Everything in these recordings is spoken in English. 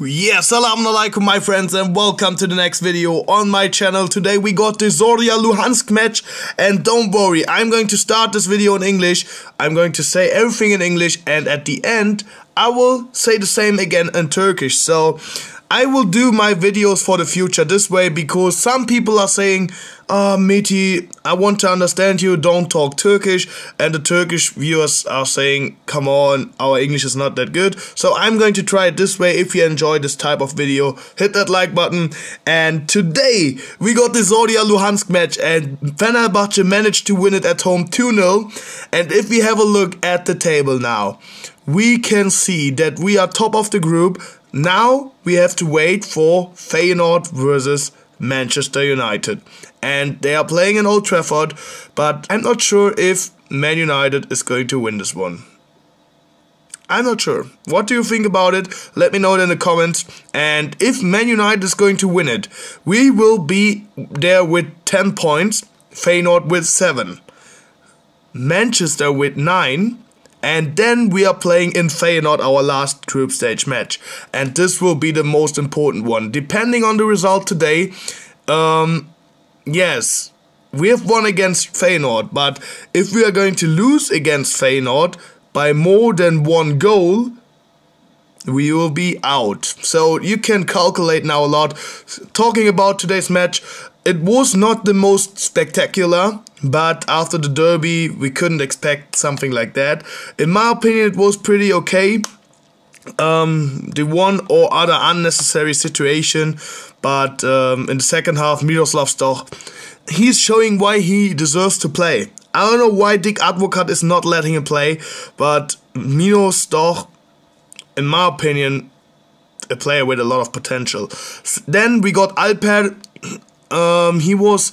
Yes, assalamu alaikum my friends and welcome to the next video on my channel. Today we got the Zoria Luhansk match and don't worry, I'm going to start this video in English. I'm going to say everything in English and at the end I will say the same again in Turkish. So I will do my videos for the future this way because some people are saying, Ah, Miti, I want to understand you, don't talk Turkish. And the Turkish viewers are saying, come on, our English is not that good. So I'm going to try it this way. If you enjoy this type of video, hit that like button. And today, we got the Zorya Luhansk match and Fenerbahce managed to win it at home 2-0. And if we have a look at the table now, we can see that we are top of the group now we have to wait for Feyenoord versus Manchester United. And they are playing in Old Trafford, but I'm not sure if Man United is going to win this one. I'm not sure. What do you think about it? Let me know it in the comments. And if Man United is going to win it, we will be there with 10 points, Feyenoord with 7, Manchester with 9, and then we are playing in Feyenoord our last group stage match. And this will be the most important one. Depending on the result today, um, yes, we have won against Feyenoord. But if we are going to lose against Feyenoord by more than one goal, we will be out. So you can calculate now a lot. Talking about today's match, it was not the most spectacular, but after the derby, we couldn't expect something like that. In my opinion, it was pretty okay. Um, the one or other unnecessary situation, but um, in the second half, Miroslav Stoch, he's showing why he deserves to play. I don't know why Dick Advocat is not letting him play, but Mino Stoch, in my opinion, a player with a lot of potential. Then we got Alper, um, he was,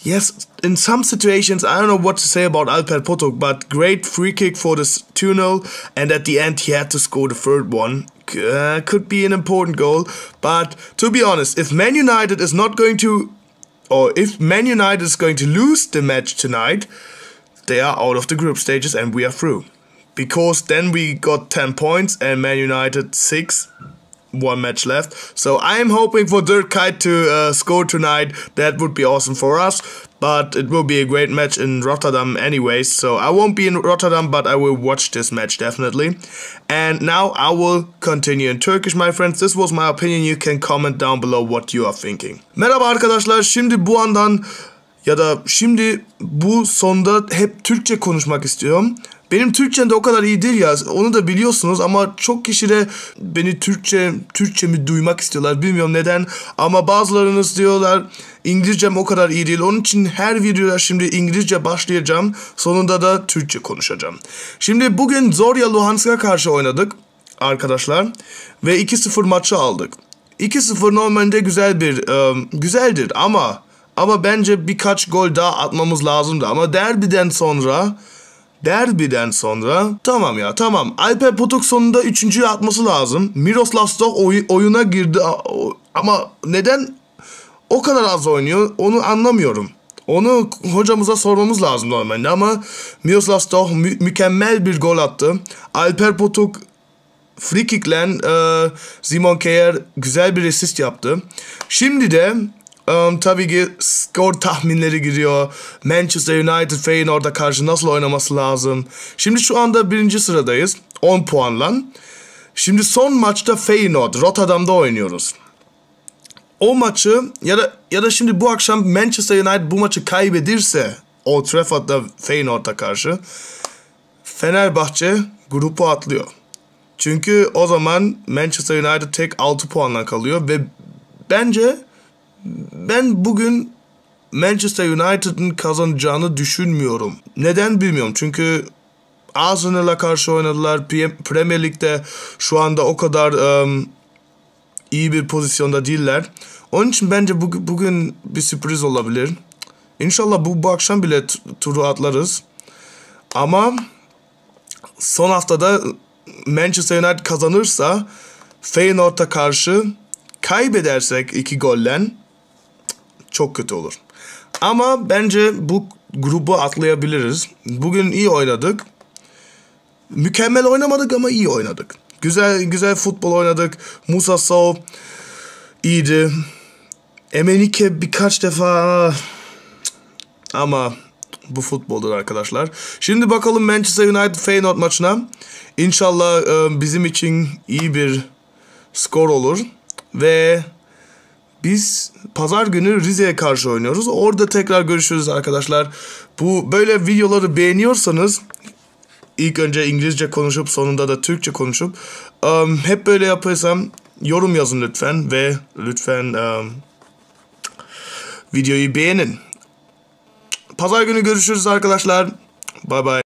yes, in some situations, I don't know what to say about Alper Potok, but great free kick for this 2 0, and at the end, he had to score the third one. Uh, could be an important goal, but to be honest, if Man United is not going to, or if Man United is going to lose the match tonight, they are out of the group stages and we are through. Because then we got 10 points and Man United 6, one match left. So I'm hoping for Dirk Kite to uh, score tonight. That would be awesome for us. But it will be a great match in Rotterdam anyways. So I won't be in Rotterdam, but I will watch this match definitely. And now I will continue in Turkish my friends. This was my opinion. You can comment down below what you are thinking. Merhaba arkadaşlar. Şimdi bu andan ya da şimdi bu sonda hep Türkçe konuşmak istiyorum. Benim Türkçem de o kadar iyi değil ya. Onu da biliyorsunuz ama çok kişi de beni Türkçe, Türkçemi duymak istiyorlar. Bilmiyorum neden ama bazılarınız diyorlar İngilizcem o kadar iyi değil. Onun için her videoda şimdi İngilizce başlayacağım. Sonunda da Türkçe konuşacağım. Şimdi bugün Zorya Luhansk'a karşı oynadık arkadaşlar ve 2-0 maçı aldık. 2-0 normalde güzel bir e, güzeldir ama ama bence birkaç gol daha atmamız lazımdı. Ama derbiden sonra Derbiden sonra tamam ya tamam Alper Potok sonunda üçüncüyü atması lazım. Miroslav Stok oy- oyuna girdi ama neden o kadar az oynuyor onu anlamıyorum. Onu hocamıza sormamız lazım normalde ama Miroslav Stoch mü- mükemmel bir gol attı. Alper Potuk free kick'le e, Simon Kjaer güzel bir asist yaptı. Şimdi de Um, tabii ki skor tahminleri giriyor. Manchester United Feyenoord'a karşı nasıl oynaması lazım? Şimdi şu anda birinci sıradayız. 10 puanla. Şimdi son maçta Feyenoord, Rotterdam'da oynuyoruz. O maçı ya da ya da şimdi bu akşam Manchester United bu maçı kaybedirse Old Trafford'da Feyenoord'a karşı Fenerbahçe grupu atlıyor. Çünkü o zaman Manchester United tek 6 puanla kalıyor ve bence ben bugün Manchester United'ın kazanacağını düşünmüyorum. Neden bilmiyorum. Çünkü Arsenal'a karşı oynadılar. Premier Lig'de şu anda o kadar um, iyi bir pozisyonda değiller. Onun için bence bu, bugün bir sürpriz olabilir. İnşallah bu, bu akşam bile turu atlarız. Ama son haftada Manchester United kazanırsa Feyenoord'a karşı kaybedersek iki gollen çok kötü olur. Ama bence bu grubu atlayabiliriz. Bugün iyi oynadık. Mükemmel oynamadık ama iyi oynadık. Güzel güzel futbol oynadık. Musa Sow iyiydi. Emenike birkaç defa ama bu futboldur arkadaşlar. Şimdi bakalım Manchester United Feyenoord maçına. İnşallah e, bizim için iyi bir skor olur ve biz pazar günü Rize'ye karşı oynuyoruz. Orada tekrar görüşürüz arkadaşlar. Bu böyle videoları beğeniyorsanız ilk önce İngilizce konuşup sonunda da Türkçe konuşup um, hep böyle yapıyorsam yorum yazın lütfen ve lütfen um, videoyu beğenin. Pazar günü görüşürüz arkadaşlar. Bay bay.